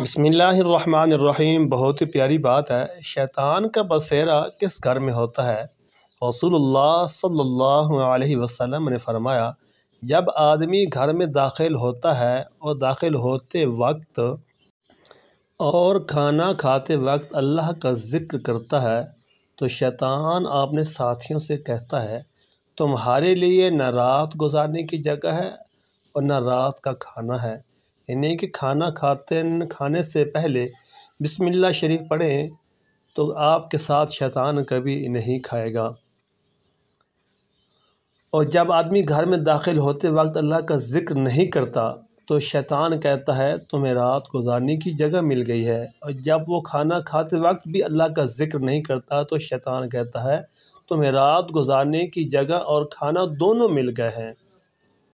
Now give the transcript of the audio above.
बसमीम बहुत ही प्यारी बात है शैतान का बसेरा किस घर में होता है रसूलुल्लाह सल्लल्लाहु अलैहि वसल्लम ने फरमाया जब आदमी घर में दाखिल होता है और दाखिल होते वक्त और खाना खाते वक्त अल्लाह का ज़िक्र करता है तो शैतान अपने साथियों से कहता है तुम्हारे लिए न रात गुजारने की जगह है और न रात का खाना है यानी कि खाना खाते खाने से पहले बिस्मिल्लाह शरीफ पढ़ें तो आपके साथ शैतान कभी नहीं खाएगा और जब आदमी घर में दाखिल होते वक्त अल्लाह का ज़िक्र नहीं करता तो शैतान कहता है तुम्हें रात गुजारने की जगह मिल गई है और जब वो खाना खाते वक्त भी अल्लाह का ज़िक्र नहीं करता तो शैतान कहता है तुम्हें रात गुजारने की जगह और खाना दोनों मिल गए हैं